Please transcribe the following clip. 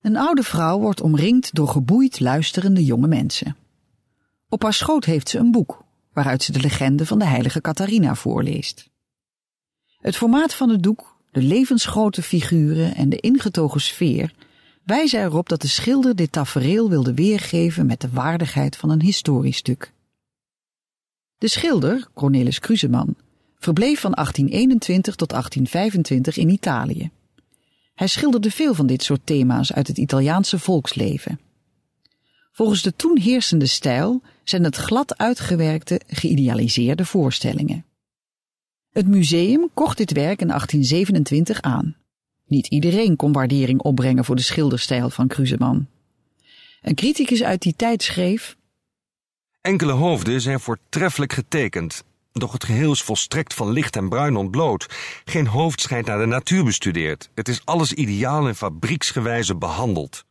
Een oude vrouw wordt omringd door geboeid luisterende jonge mensen. Op haar schoot heeft ze een boek, waaruit ze de legende van de heilige Catharina voorleest. Het formaat van het doek, de levensgrote figuren en de ingetogen sfeer wijzen erop dat de schilder dit tafereel wilde weergeven met de waardigheid van een historiestuk. De schilder, Cornelis Kruseman, verbleef van 1821 tot 1825 in Italië. Hij schilderde veel van dit soort thema's uit het Italiaanse volksleven. Volgens de toen heersende stijl zijn het glad uitgewerkte, geïdealiseerde voorstellingen. Het museum kocht dit werk in 1827 aan. Niet iedereen kon waardering opbrengen voor de schilderstijl van Cruzeman. Een criticus uit die tijd schreef: Enkele hoofden zijn voortreffelijk getekend, doch het geheel is volstrekt van licht en bruin ontbloot. Geen hoofd schijnt naar de natuur bestudeerd. Het is alles ideaal en fabrieksgewijze behandeld.